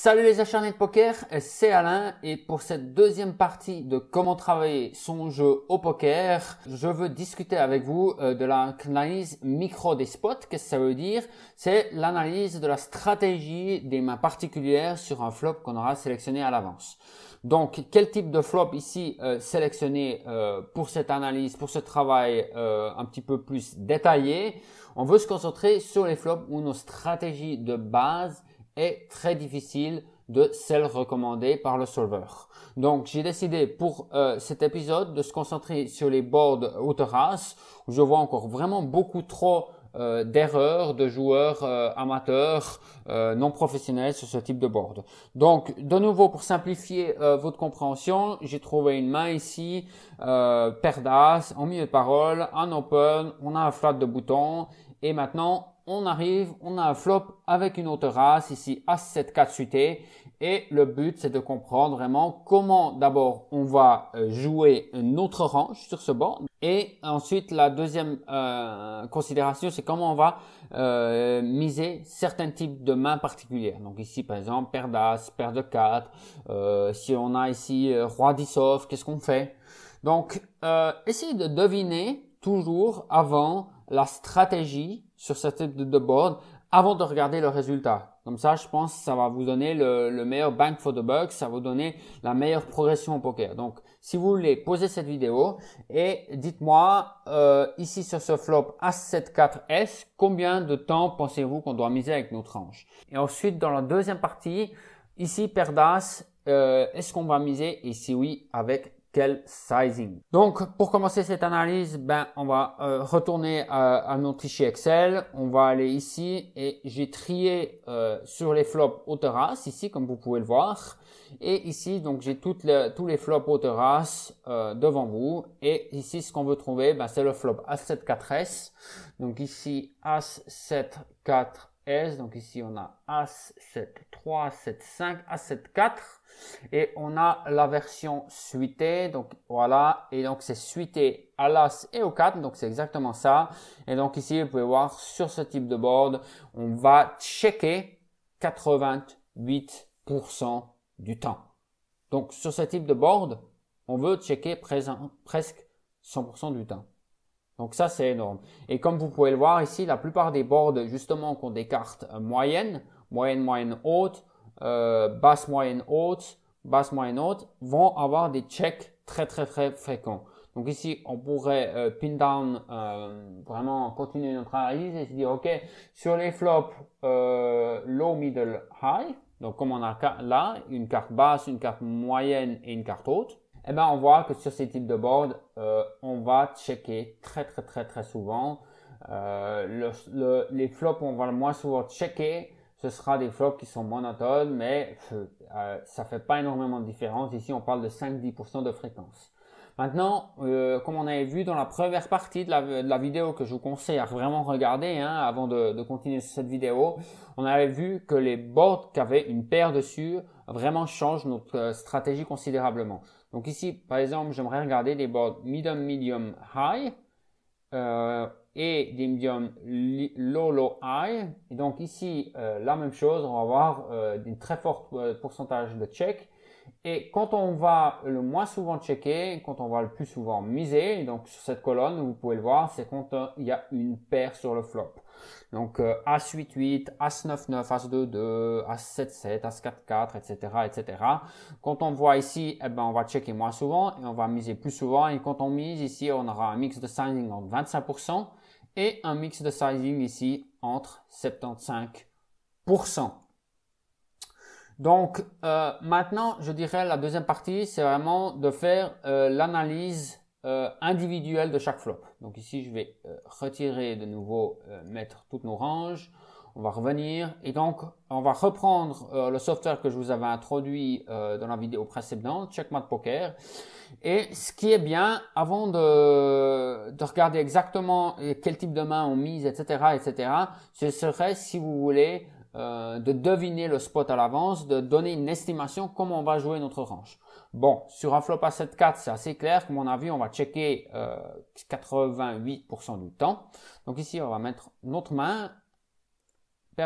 Salut les acharnés de poker, c'est Alain et pour cette deuxième partie de comment travailler son jeu au poker, je veux discuter avec vous euh, de l'analyse micro des spots. Qu'est-ce que ça veut dire C'est l'analyse de la stratégie des mains particulières sur un flop qu'on aura sélectionné à l'avance. Donc quel type de flop ici euh, sélectionné euh, pour cette analyse, pour ce travail un petit peu plus détaillé On veut se concentrer sur les flops où nos stratégies de base est très difficile de celle recommandée par le solver. Donc j'ai décidé pour euh, cet épisode de se concentrer sur les boards haute race où je vois encore vraiment beaucoup trop euh, d'erreurs de joueurs euh, amateurs non professionnels sur ce type de board. Donc de nouveau pour simplifier votre compréhension, j'ai trouvé une main ici, euh, paire d'as, en milieu de parole, un open, on a un flat de bouton et maintenant on arrive, on a un flop avec une autre race, ici As7 4 suité. Et le but, c'est de comprendre vraiment comment d'abord on va euh, jouer notre range sur ce banc. Et ensuite, la deuxième euh, considération, c'est comment on va euh, miser certains types de mains particulières. Donc ici, par exemple, paire d'As, paire de 4. si on a ici Roi 10 off, qu'est-ce qu'on fait Donc, essayez de deviner toujours avant la stratégie sur ce type de board avant de regarder le résultat. Comme ça, je pense ça va vous donner le, meilleur bang for the buck, ça va vous donner la meilleure progression au poker. Donc, si vous voulez, posez cette vidéo et dites-moi euh, ici sur ce flop A74S, combien de temps pensez-vous qu'on doit miser avec nos tranches Et ensuite, dans la deuxième partie, ici, Perdas, euh, est-ce qu'on va miser Et si oui, avec sizing. Donc, pour commencer cette analyse, ben, on va euh, retourner à, notre fichier Excel. On va aller ici et j'ai trié euh, sur les flops haute race ici, comme vous pouvez le voir. Et ici, donc, j'ai le, tous les flops hauteur race euh, devant vous. Et ici, ce qu'on veut trouver, ben, c'est le flop As7-4S. Donc ici, As7-4S. Donc ici, on a As7-3, As7-5, 7 4 et on a la version suitée, donc voilà, et donc c'est suité à l'As et au 4, donc c'est exactement ça. Et donc ici, vous pouvez voir sur ce type de board, on va checker 88% du temps. Donc sur ce type de board, on veut checker presque 100% du temps. Donc ça, c'est énorme. Et comme vous pouvez le voir ici, la plupart des boards, justement, qui ont des cartes euh, moyennes, moyenne, moyenne haute, euh, basse, moyenne, haute, basse, moyenne, haute, vont avoir des checks très, très, très fréquents. Donc ici, on pourrait euh, pin down, euh, vraiment continuer notre analyse et se dire, OK, sur les flops low, middle, high, donc comme on a là, une carte basse, une carte moyenne et une carte haute, eh bien, on voit que sur ces types de boards, on va checker très, très, très, très souvent. le, les flops, on va le moins souvent checker ce sera des flops qui sont monotones, mais euh, euh, ça fait pas énormément de différence. Ici, on parle de 5-10% de fréquence. Maintenant, euh, comme on avait vu dans la première partie de la, vidéo que je vous conseille à vraiment regarder hein, avant de, continuer cette vidéo, on avait vu que les boards qui avaient une paire dessus vraiment changent notre euh, stratégie considérablement. Donc ici, par exemple, j'aimerais regarder des boards medium, medium, high. Euh, et des médiums low low high. donc ici, euh, la même chose, on va avoir euh, un très fort euh, pourcentage de check. Et quand on va le moins souvent checker, quand on va le plus souvent miser, donc sur cette colonne, vous pouvez le voir, c'est quand euh, il y a une paire sur le flop. Donc as 8.8, 8 As-9-9, As-2-2, As-7-7, As-4-4, etc., etc. Quand on voit ici, eh ben, on va checker moins souvent et on va miser plus souvent. Et quand on mise ici, on aura un mix de sizing en 25% et un mix de sizing ici entre 75%. Donc euh, maintenant, je dirais la deuxième partie, c'est vraiment de faire euh, l'analyse euh, individuelle de chaque flop. Donc ici, je vais retirer de nouveau, mettre toutes nos ranges on va revenir et donc on va reprendre euh, le software que je vous avais introduit euh, dans la vidéo précédente, Checkmate Poker. Et ce qui est bien, avant de, de regarder exactement euh, quel type de main on mise, etc., etc., ce serait, si vous voulez, de deviner le spot à l'avance, de donner une estimation comment on va jouer notre range. Bon, sur un flop à 7-4, c'est assez clair. Comme mon avis, on va checker 88% du temps. Donc ici, on va mettre notre main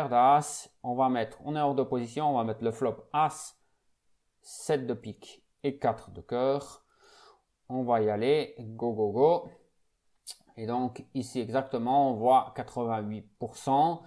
paire on va mettre, on est hors de position, on va mettre le flop As, 7 de pique et 4 de cœur. On va y aller, go go go. Et donc ici exactement, on voit 88%.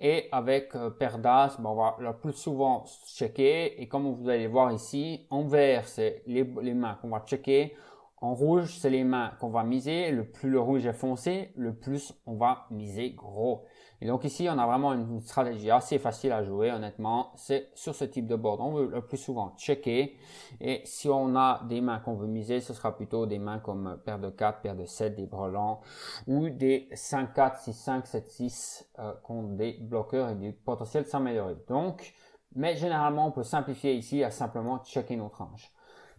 Et avec euh, paire d'As, ben, on va le plus souvent checker. Et comme vous allez voir ici, en vert, c'est les, les mains qu'on va checker. En rouge, c'est les mains qu'on va miser. Le plus le rouge est foncé, le plus on va miser gros. Et donc ici, on a vraiment une stratégie assez facile à jouer, honnêtement. C'est sur ce type de board. On veut le plus souvent checker. Et si on a des mains qu'on veut miser, ce sera plutôt des mains comme paire de 4, paire de 7, des brelans ou des 5, 4, 6, 5, 7, 6 euh, contre des bloqueurs et du potentiel s'améliorer. Donc, mais généralement, on peut simplifier ici à simplement checker notre range.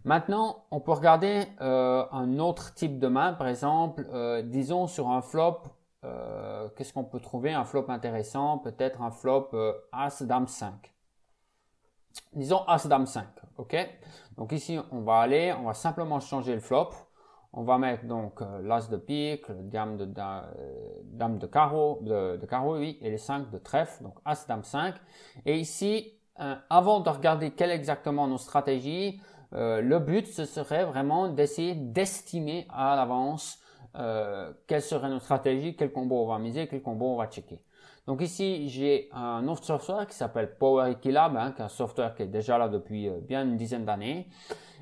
Maintenant, on peut regarder euh, un autre type de main, par exemple, euh, disons sur un flop, euh, qu'est-ce qu'on peut trouver Un flop intéressant, peut-être un flop euh, As-Dame 5. Disons As-Dame 5, ok Donc ici, on va aller, on va simplement changer le flop. On va mettre donc euh, l'As de pique, le Dame de, dame de carreau, de, carreau, oui, et les 5 de trèfle, donc As-Dame 5. Et ici, avant de regarder quelle exactement nos stratégies, le but, ce serait vraiment d'essayer d'estimer à l'avance euh, quelle serait notre stratégie, quel combo on va miser, quel combo on va checker. Donc ici, j'ai un autre software qui s'appelle Power Equilab, hein, qui est un software qui est déjà là depuis euh, bien une dizaine d'années.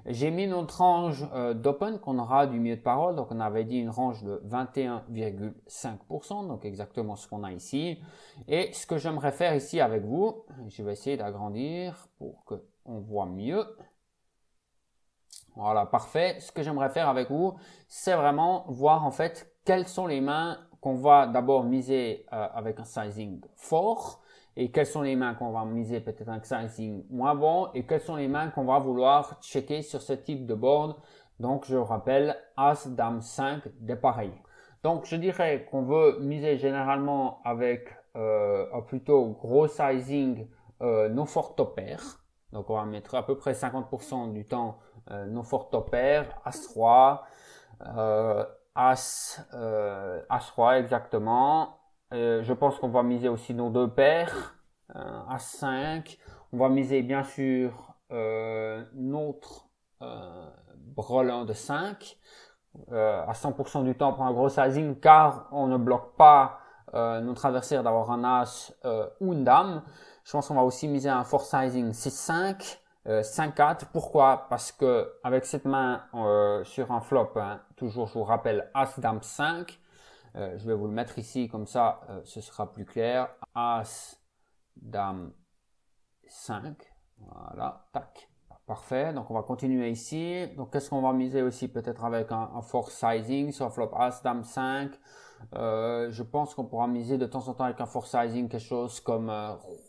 J'ai mis notre range euh, d'open qu'on aura du milieu de parole. Donc on avait dit une range de 21,5%, donc exactement ce qu'on a ici. Et ce que j'aimerais faire ici avec vous, je vais essayer d'agrandir pour qu'on voit mieux. Voilà, parfait. Ce que j'aimerais faire avec vous, c'est vraiment voir en fait quelles sont les mains qu'on va d'abord miser euh, avec un sizing fort et quelles sont les mains qu'on va miser peut-être un sizing moins bon et quelles sont les mains qu'on va vouloir checker sur ce type de board. Donc, je rappelle, As, Dame 5, pareils. Donc, je dirais qu'on veut miser généralement avec euh, un plutôt gros sizing euh, non fort top Donc, on va mettre à peu près 50% du temps euh, nos paires, As-3, euh, As, euh, As-3 exactement. je pense qu'on va miser aussi nos deux paires, As-5. On va miser bien sûr notre brelan de 5. Euh, à 100% du temps pour un gros sizing car on ne bloque pas euh, notre adversaire d'avoir un as euh, ou une dame. Je pense qu'on va aussi miser un fort sizing 6-5. 5-4, euh, pourquoi Parce que avec cette main euh, sur un flop, hein, toujours je vous rappelle As Dame euh, 5. je vais vous le mettre ici comme ça, ce sera plus clair. As Dame 5. Voilà, tac. Parfait, donc on va continuer ici. Donc qu'est-ce qu'on va miser aussi peut-être avec un, un, force sizing sur flop As Dame 5 Je pense qu'on pourra miser de temps en temps avec un force sizing quelque chose comme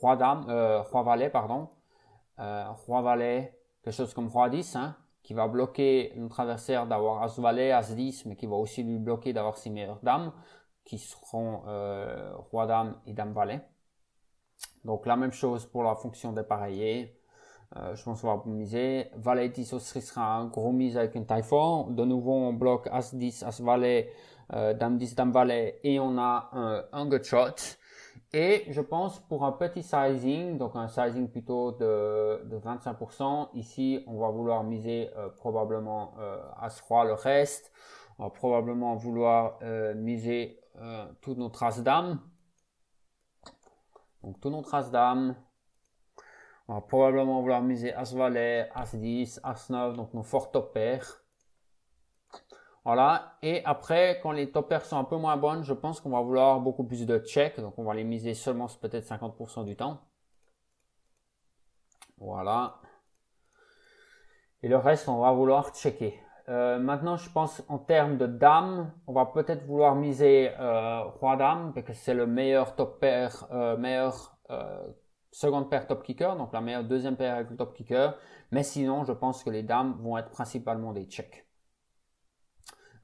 Roi Dame, Roi Valet, pardon. Euh, Roi-Valet, quelque chose comme Roi-10, hein, qui va bloquer adversaire d'avoir As-Valet, As-10, mais qui va aussi lui bloquer d'avoir ses meilleures dames, qui seront euh, Roi-Dame et Dame-Valet. Donc la même chose pour la fonction des Euh, je pense qu'on va miser. Valet 10 aussi sera un gros mise avec un taille fort. De nouveau, on bloque As-10, As-Valet, euh, Dame 10, Dame Valet, et on a un, un good shot. Et je pense pour un petit sizing, donc un sizing plutôt de, 25%, ici on va vouloir miser euh, probablement euh, à As-Roi le reste. On va probablement vouloir euh, miser toutes nos traces d'âme. Donc toutes nos traces d'âme. On va probablement vouloir miser As-Valet, As-10, As-9, donc nos forts top voilà. Et après, quand les top pairs sont un peu moins bonnes, je pense qu'on va vouloir beaucoup plus de checks. Donc, on va les miser seulement peut-être 50% du temps. Voilà. Et le reste, on va vouloir checker. Euh, maintenant, je pense en termes de dames, on va peut-être vouloir miser euh, roi-dame parce que c'est le meilleur top pair, euh, meilleur euh, seconde paire top kicker, donc la meilleure deuxième paire avec le top kicker. Mais sinon, je pense que les dames vont être principalement des checks.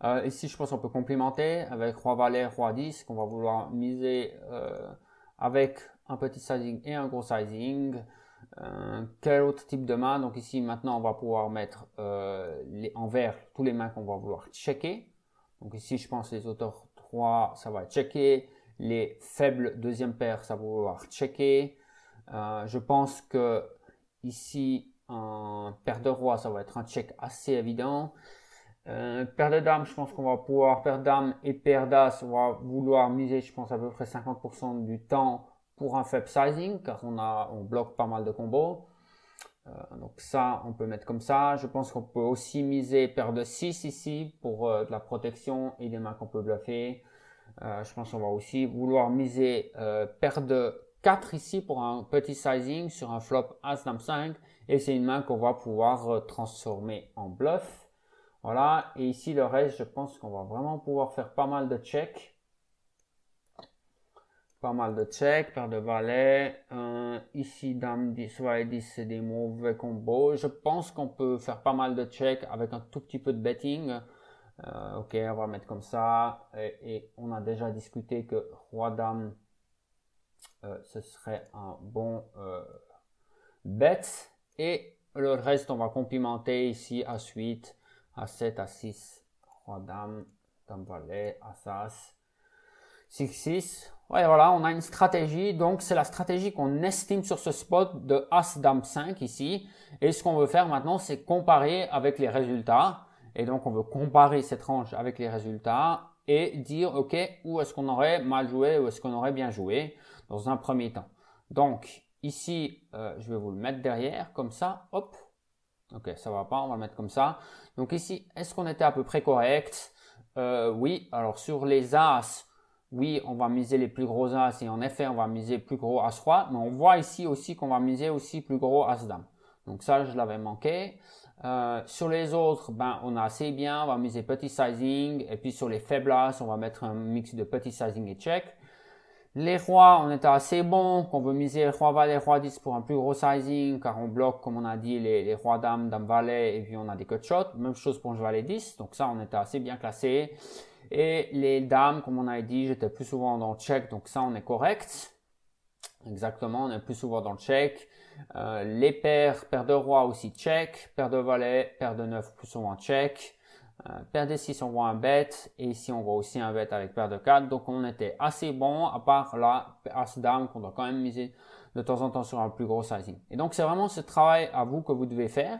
Euh, ici, je pense qu'on peut complémenter avec Roi Valet, Roi 10, qu'on va vouloir miser euh, avec un petit sizing et un gros sizing. Euh, quel autre type de main Donc ici, maintenant, on va pouvoir mettre en vert tous les mains qu'on va vouloir checker. Donc ici, je pense les auteurs 3, ça va checker. Les faibles deuxième paire, ça va vouloir checker. je pense que ici, un paire de rois, ça va être un check assez évident. Euh, paire de dames, je pense qu'on va pouvoir, paire d'âmes et paire d'as, on va vouloir miser, je pense, à peu près 50% du temps pour un faible sizing, car on, a, on bloque pas mal de combos. Euh, donc ça, on peut mettre comme ça. Je pense qu'on peut aussi miser paire de 6 ici pour euh, de la protection et des mains qu'on peut bluffer. Euh, je pense qu'on va aussi vouloir miser paire de 4 ici pour un petit sizing sur un flop As-Dame 5. Et c'est une main qu'on va pouvoir transformer en bluff. Voilà, et ici le reste, je pense qu'on va vraiment pouvoir faire pas mal de checks. Pas mal de checks, paire de valets. Euh, ici, dame 10, valet 10, c'est des mauvais combos. Je pense qu'on peut faire pas mal de checks avec un tout petit peu de betting. Euh, ok, on va mettre comme ça. Et, on a déjà discuté que roi-dame, euh, ce serait un bon euh, bet. Et le reste, on va complimenter ici à suite a7, A6, Roi Dame, Dame Valet, as 6-6. Ouais, voilà, on a une stratégie. Donc, c'est la stratégie qu'on estime sur ce spot de As Dame 5 ici. Et ce qu'on veut faire maintenant, c'est comparer avec les résultats. Et donc, on veut comparer cette range avec les résultats et dire, OK, où est-ce qu'on aurait mal joué, où est-ce qu'on aurait bien joué dans un premier temps. Donc, ici, euh, je vais vous le mettre derrière, comme ça, hop, Ok, ça va pas, on va mettre comme ça. Donc ici, est-ce qu'on était à peu près correct euh, Oui, alors sur les As, oui, on va miser les plus gros As et en effet, on va miser plus gros As roi. Mais on voit ici aussi qu'on va miser aussi plus gros As dame. Donc ça, je l'avais manqué. Euh, sur les autres, ben, on a assez bien, on va miser petit sizing. Et puis sur les faibles As, on va mettre un mix de petit sizing et check. Les rois, on était assez bon, qu'on veut miser roi valet, roi 10 pour un plus gros sizing, car on bloque, comme on a dit, les, rois dames, dames valets et puis on a des cut shots. Même chose pour un valet 10, donc ça, on était assez bien classé. Et les dames, comme on a dit, j'étais plus souvent dans le check, donc ça, on est correct. Exactement, on est plus souvent dans le check. Euh, les paires, paire de Rois, aussi check, paire de Valets, paire de neuf plus souvent check. Euh, paire de 6, on voit un bet. Et ici, on voit aussi un bet avec paire de 4. Donc, on était assez bon, à part là, As Dame, qu'on doit quand même miser de temps en temps sur un plus gros sizing. Et donc, c'est vraiment ce travail à vous que vous devez faire.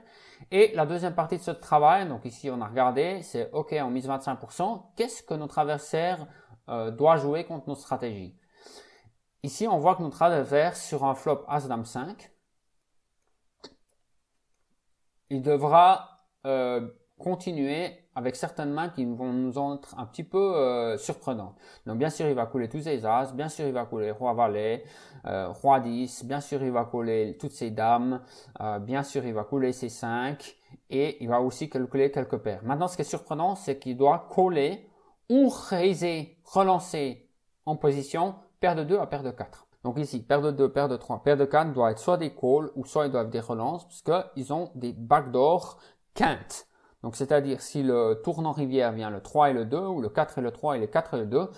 Et la deuxième partie de ce travail, donc ici, on a regardé, c'est OK, on mise 25%. Qu'est-ce que notre adversaire euh, doit jouer contre notre stratégie Ici, on voit que notre adversaire, sur un flop As Dame 5, il devra euh, continuer avec certaines mains qui vont nous être un petit peu euh, surprenantes. Donc bien sûr, il va couler tous ses as, bien sûr, il va couler roi valet, euh, roi 10, bien sûr, il va couler toutes ses dames, euh, bien sûr, il va couler ses 5 et il va aussi couler quelques paires. Maintenant, ce qui est surprenant, c'est qu'il doit coller ou raiser, relancer en position paire de 2 à paire de 4. Donc ici, paire de 2, paire de 3, paire de 4 doit être soit des calls ou soit ils doivent des relances parce qu'ils ont des backdoors quintes. Donc, c'est-à-dire si le tournant rivière vient le 3 et le 2, ou le 4 et le 3 et le 4 et le 2,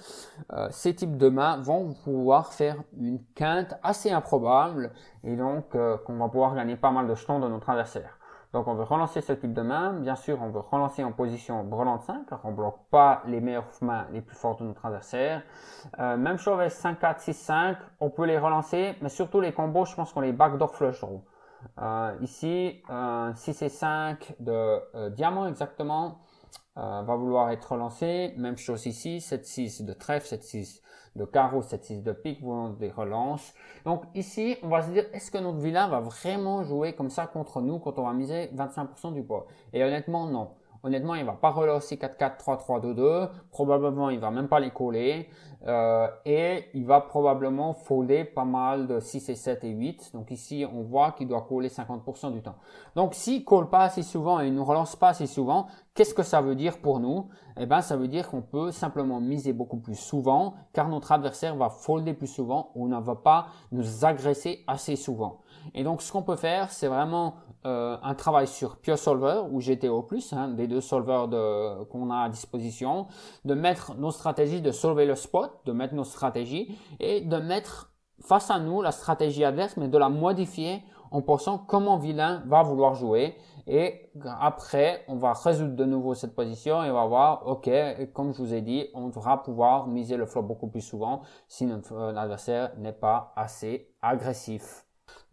euh, ces types de mains vont pouvoir faire une quinte assez improbable, et donc euh, qu'on va pouvoir gagner pas mal de jetons de notre adversaire. Donc on veut relancer ce type de main, bien sûr on veut relancer en position brelante 5, car on bloque pas les meilleures mains les plus fortes de notre adversaire. Euh, même chose avec 5-4, 6-5, on peut les relancer, mais surtout les combos, je pense qu'on les backdoor flush draw. Euh, ici, 6 et 5 de euh, diamant exactement. Euh, va vouloir être relancé. Même chose ici, 7-6 de trèfle, 7-6 de carreau, 7-6 de pique, voulant des relances. Donc ici, on va se dire, est-ce que notre vilain va vraiment jouer comme ça contre nous quand on va miser 25% du poids Et honnêtement, non. Honnêtement, il va pas relancer 4-4-3-3-2-2. Probablement, il va même pas les coller. Euh, et il va probablement folder pas mal de 6 et 7 et 8. Donc ici, on voit qu'il doit coller 50% du temps. Donc s'il colle pas assez souvent et il ne relance pas assez souvent, qu'est-ce que ça veut dire pour nous Eh ben, ça veut dire qu'on peut simplement miser beaucoup plus souvent car notre adversaire va folder plus souvent ou ne va pas nous agresser assez souvent. Et donc, ce qu'on peut faire, c'est vraiment euh, un travail sur solver, ou GTO+, hein, des deux solvers de, qu'on a à disposition, de mettre nos stratégies, de sauver le spot, de mettre nos stratégies et de mettre face à nous la stratégie adverse, mais de la modifier en pensant comment vilain va vouloir jouer. Et après, on va résoudre de nouveau cette position et on va voir, ok, comme je vous ai dit, on devra pouvoir miser le flop beaucoup plus souvent si notre euh, adversaire n'est pas assez agressif.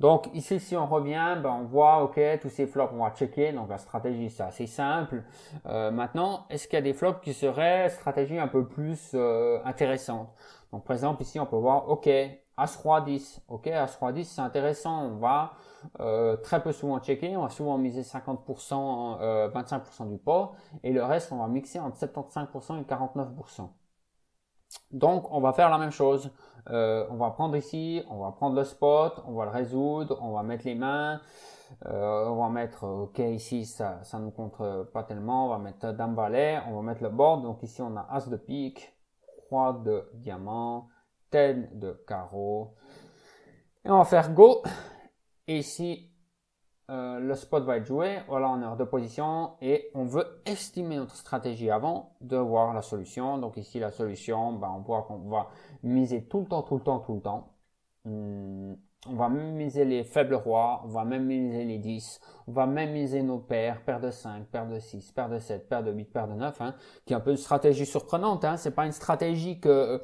Donc ici, si on revient, ben, on voit, OK, tous ces flops, on va checker. Donc la stratégie, c'est assez simple. Euh, maintenant, est-ce qu'il y a des flops qui seraient stratégie un peu plus euh, intéressante Donc par exemple, ici, on peut voir, OK, as 3 10. OK, as 3 10, c'est intéressant. On va euh, très peu souvent checker. On va souvent miser 50%, 25% euh, du pot. Et le reste, on va mixer entre 75% et 49%. Donc, on va faire la même chose. Euh, on va prendre ici, on va prendre le spot, on va le résoudre, on va mettre les mains, euh, on va mettre, ok, ici, ça ne nous compte pas tellement, on va mettre dame valet, on va mettre le board. Donc ici, on a as de pique, roi de diamant, ten de carreau. Et on va faire go. ici, euh, le spot va être joué, voilà, on est hors de position et on veut estimer notre stratégie avant de voir la solution. Donc ici, la solution, ben, on voit qu'on va miser tout le temps, tout le temps, tout le temps. Hmm, on va même miser les faibles rois, on va même miser les 10, on va même miser nos paires, Paire de 5, paire de 6, paire de 7, paire de 8, paire de 9, hein, qui est un peu une stratégie surprenante. Hein. C'est pas une stratégie que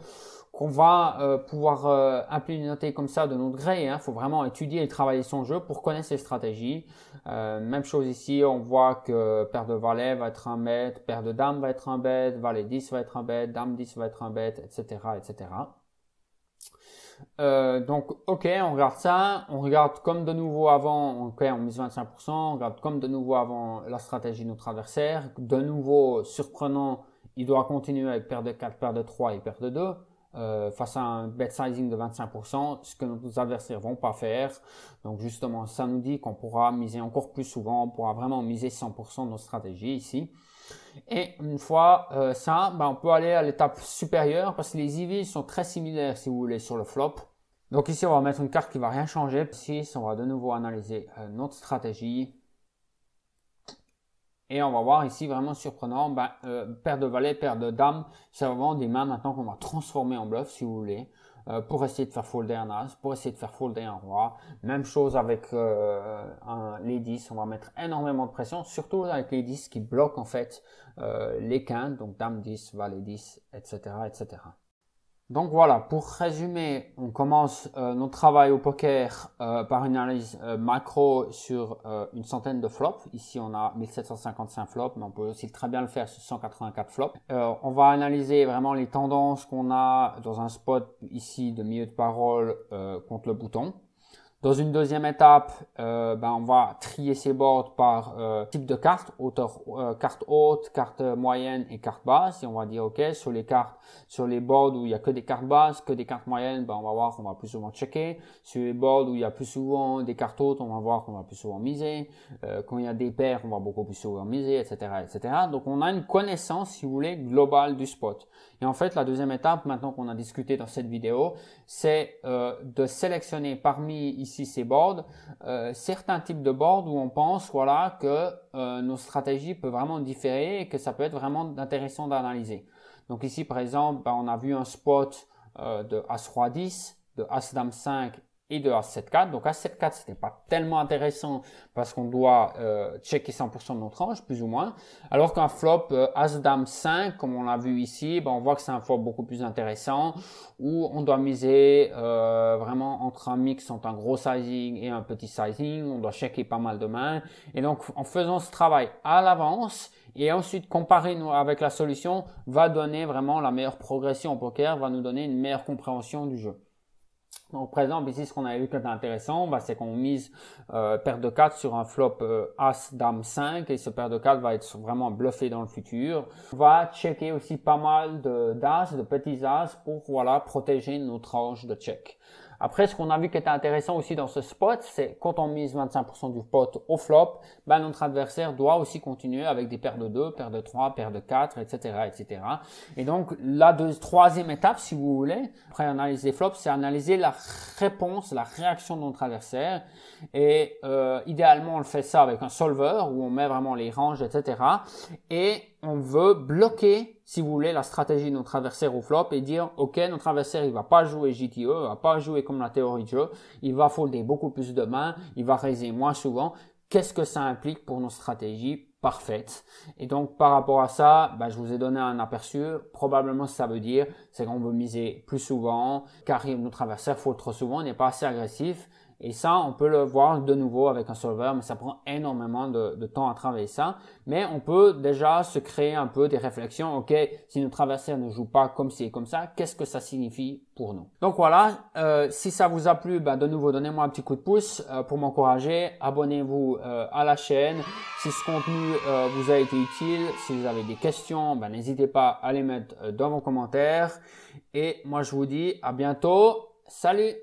on va euh, pouvoir euh, implémenter comme ça de notre gré. Il hein. faut vraiment étudier et travailler son jeu pour connaître ses stratégies. Euh, même chose ici, on voit que paire de valet va être un bête, paire de dame va être un bête, valet 10 va être un bête, dame 10 va être un bête, etc. etc. donc, ok, on regarde ça, on regarde comme de nouveau avant, ok, on mise 25%, on regarde comme de nouveau avant la stratégie de notre adversaire. De nouveau, surprenant, il doit continuer avec paire de 4, paire de 3 et paire de 2. Euh, face à un bet sizing de 25%, ce que nos adversaires vont pas faire. Donc justement, ça nous dit qu'on pourra miser encore plus souvent, on pourra vraiment miser 100% de nos stratégies ici. Et une fois euh, ça, ben, on peut aller à l'étape supérieure parce que les EV sont très similaires si vous voulez sur le flop. Donc ici, on va mettre une carte qui va rien changer. Ici, on va de nouveau analyser euh, notre stratégie. Et on va voir ici vraiment surprenant, ben, euh, paire de valets, paire de dames, c'est vraiment des mains maintenant qu'on va transformer en bluff si vous voulez, euh, pour essayer de faire folder un as, pour essayer de faire folder un roi. Même chose avec euh, les 10, on va mettre énormément de pression, surtout avec les 10 qui bloquent en fait les quintes, donc dame 10, valet 10, etc. etc. Donc voilà, pour résumer, on commence euh, notre travail au poker euh, par une analyse euh, macro sur une centaine de flops. Ici, on a 1755 flops, mais on peut aussi très bien le faire sur 184 flops. on va analyser vraiment les tendances qu'on a dans un spot ici de milieu de parole contre le bouton. Dans une deuxième étape, euh, ben on va trier ces boards par euh, type de carte, hauteur, euh, carte haute, carte moyenne et carte basse. Et on va dire ok sur les cartes, sur les boards où il y a que des cartes basses, que des cartes moyennes, ben on va voir qu'on va plus souvent checker. Sur les boards où il y a plus souvent des cartes hautes, on va voir qu'on va plus souvent miser. quand il y a des paires, on va beaucoup plus souvent miser, etc., etc. Donc on a une connaissance, si vous voulez, globale du spot. Et en fait, la deuxième étape, maintenant qu'on a discuté dans cette vidéo, c'est euh, de sélectionner parmi ici ces boards, euh, certains types de boards où on pense voilà, que euh, nos stratégies peuvent vraiment différer et que ça peut être vraiment intéressant d'analyser. Donc ici, par exemple, ben, on a vu un spot euh, de as 3 10, de As-Dame 5 et de A7-4. Donc A7-4, c'était pas tellement intéressant parce qu'on doit euh, checker 100% de notre range, plus ou moins. Alors qu'un flop euh, As-Dame 5, comme on l'a vu ici, ben, on voit que c'est un flop beaucoup plus intéressant où on doit miser euh, vraiment entre un mix entre un gros sizing et un petit sizing. On doit checker pas mal de mains. Et donc, en faisant ce travail à l'avance, et ensuite comparer avec la solution va donner vraiment la meilleure progression au poker, va nous donner une meilleure compréhension du jeu. Donc, présent ici, ce qu'on a vu qui est intéressant, ben, c'est qu'on mise euh, paire de 4 sur un flop euh, As, Dame 5, et ce paire de 4 va être vraiment bluffé dans le futur. On va checker aussi pas mal de d'As, de petits As, pour voilà protéger notre range de check. Après, ce qu'on a vu qui était intéressant aussi dans ce spot, c'est quand on mise 25% du pot au flop, ben notre adversaire doit aussi continuer avec des paires de 2, paires de 3, paires de 4, etc. etc. Et donc, la deux, troisième étape, si vous voulez, après analyser des flops, c'est analyser la réponse, la réaction de notre adversaire. Et euh, idéalement, on le fait ça avec un solver où on met vraiment les ranges, etc. Et on veut bloquer, si vous voulez, la stratégie de notre adversaire au flop et dire, OK, notre adversaire, il va pas jouer GTE, il va pas jouer comme la théorie de jeu, il va folder beaucoup plus de mains, il va raiser moins souvent. Qu'est-ce que ça implique pour nos stratégies parfaites? Et donc, par rapport à ça, bah, je vous ai donné un aperçu. Probablement, ça veut dire, c'est qu'on veut miser plus souvent, car notre adversaire fold trop souvent, n'est pas assez agressif. Et ça, on peut le voir de nouveau avec un solver, mais ça prend énormément de, temps à travailler ça. Mais on peut déjà se créer un peu des réflexions. OK, si notre adversaire ne joue pas comme ci et comme ça, qu'est-ce que ça signifie pour nous Donc voilà, euh, si ça vous a plu, ben de nouveau, donnez-moi un petit coup de pouce euh, pour m'encourager. Abonnez-vous euh, à la chaîne. Si ce contenu vous a été utile, si vous avez des questions, ben n'hésitez pas à les mettre dans vos commentaires. Et moi, je vous dis à bientôt. Salut